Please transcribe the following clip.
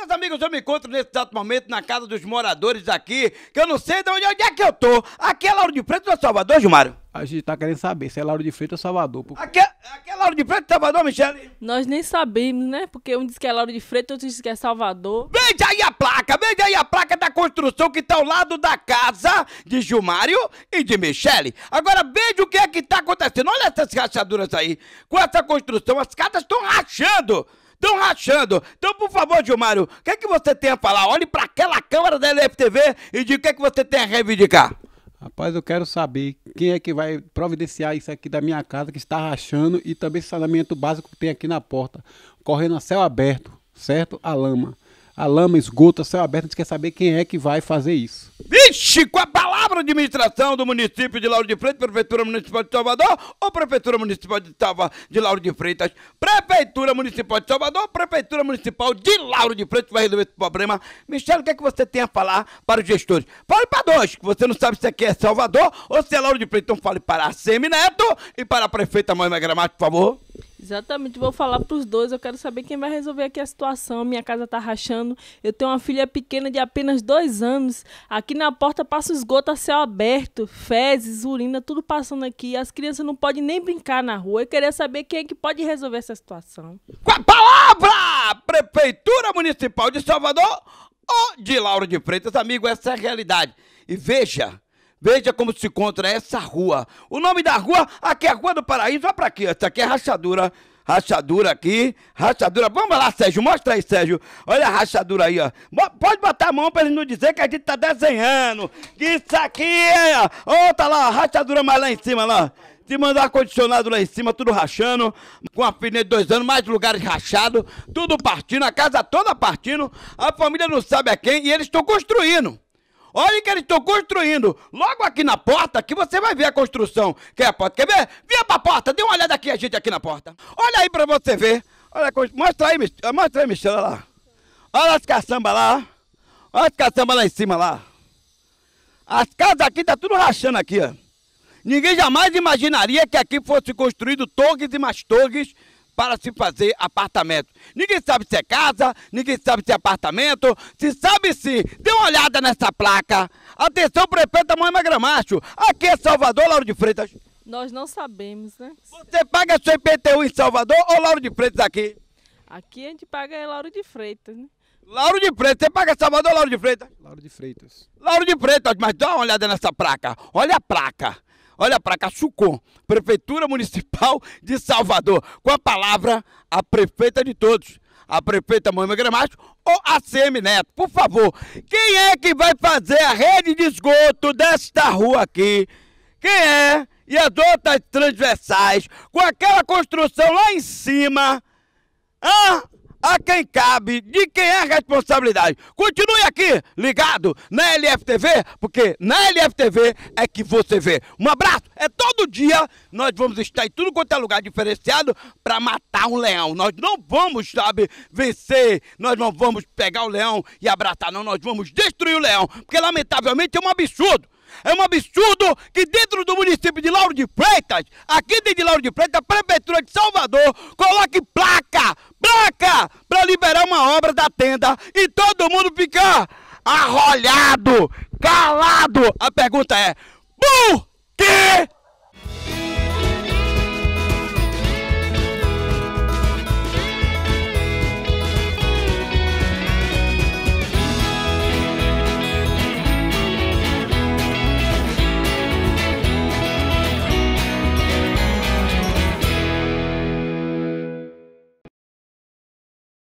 Meus amigos, eu me encontro nesse exato momento na casa dos moradores aqui, que eu não sei de onde, onde é que eu tô. Aqui é Lauro de freitas ou é Salvador, Gilmário? A gente tá querendo saber se é Lauro de Freitas ou Salvador. Porque... Aqui, é, aqui é Lauro de Freitas ou Salvador, Michele? Nós nem sabemos, né? Porque um diz que é Lauro de Freitas, outro diz que é Salvador. Veja aí a placa, veja aí a placa da construção que tá ao lado da casa de Gilmário e de Michele. Agora veja o que é que tá acontecendo. Olha essas rachaduras aí. Com essa construção, as casas estão rachando estão rachando. Então, por favor, Gilmário, o que é que você tem a falar? Olhe para aquela câmera da LFTV e diga o que é que você tem a reivindicar. Rapaz, eu quero saber quem é que vai providenciar isso aqui da minha casa que está rachando e também esse saneamento básico que tem aqui na porta, correndo a céu aberto, certo? A lama a lama, esgota céu aberto, a gente quer saber quem é que vai fazer isso. Vixe, com a palavra de administração do município de Lauro de Freitas, Prefeitura Municipal de Salvador ou Prefeitura Municipal de, Tava, de Lauro de Freitas? Prefeitura Municipal de Salvador, Prefeitura Municipal de Lauro de Freitas vai resolver esse problema. Michele, o que é que você tem a falar para os gestores? Fale para dois, que você não sabe se aqui é Salvador ou se é Lauro de Freitas. Então fale para a Semineto e para a prefeita Moema Gramado, por favor. Exatamente, vou falar para os dois. Eu quero saber quem vai resolver aqui a situação. Minha casa tá rachando. Eu tenho uma filha pequena de apenas dois anos. Aqui na porta passa esgoto a céu aberto, fezes, urina, tudo passando aqui. As crianças não podem nem brincar na rua. Eu queria saber quem é que pode resolver essa situação. Com a palavra! Prefeitura Municipal de Salvador ou de Lauro de Freitas, amigo, essa é a realidade. E veja Veja como se encontra essa rua. O nome da rua, aqui é a Rua do Paraíso, olha para aqui, essa aqui é rachadura. Rachadura aqui, rachadura. Vamos lá, Sérgio, mostra aí, Sérgio. Olha a rachadura aí, ó. Pode botar a mão para eles não dizer que a gente tá desenhando. Isso aqui é. Ó, oh, tá lá, rachadura mais lá em cima, lá. De mandar ar-condicionado lá em cima, tudo rachando. Com a filha de dois anos, mais lugares rachados. Tudo partindo, a casa toda partindo. A família não sabe a quem e eles estão construindo. Olha que eles estão construindo. Logo aqui na porta, que você vai ver a construção. Quer a porta? Quer ver? Vinha pra porta, dê uma olhada aqui, a gente aqui na porta. Olha aí pra você ver. Olha, mostra aí, mostra aí, Michel, olha lá. Olha as caçambas lá. Olha as caçambas lá em cima lá. As casas aqui tá tudo rachando aqui, ó. Ninguém jamais imaginaria que aqui fosse construído torres e mais torres para se fazer apartamento. Ninguém sabe se é casa, ninguém sabe se é apartamento, se sabe se. Dê uma olhada nessa placa. Atenção, prefeito Moema Gramacho. Aqui é Salvador, Lauro de Freitas. Nós não sabemos, né? Você paga seu IPTU em Salvador ou Lauro de Freitas aqui? Aqui a gente paga é Lauro de Freitas, né? Lauro de Freitas, você paga Salvador ou Lauro de Freitas? Lauro de Freitas. Lauro de Freitas, mas dá uma olhada nessa placa. Olha a placa. Olha para cá, Sucom, Prefeitura Municipal de Salvador. Com a palavra, a prefeita de todos, a prefeita Moema Gramático ou a Semi Neto. Por favor, quem é que vai fazer a rede de esgoto desta rua aqui? Quem é? E as outras transversais, com aquela construção lá em cima. Ah! a quem cabe, de quem é a responsabilidade. Continue aqui ligado na LFTV, porque na LFTV é que você vê. Um abraço, é todo dia nós vamos estar em tudo quanto é lugar diferenciado para matar um leão. Nós não vamos, sabe, vencer, nós não vamos pegar o leão e abraçar, não, nós vamos destruir o leão, porque lamentavelmente é um absurdo. É um absurdo que dentro do município de Lauro de Freitas, aqui dentro de Lauro de Freitas, a Prefeitura de Salvador, coloque placa placa para liberar uma obra da tenda e todo mundo ficar arrolhado, calado. A pergunta é: por que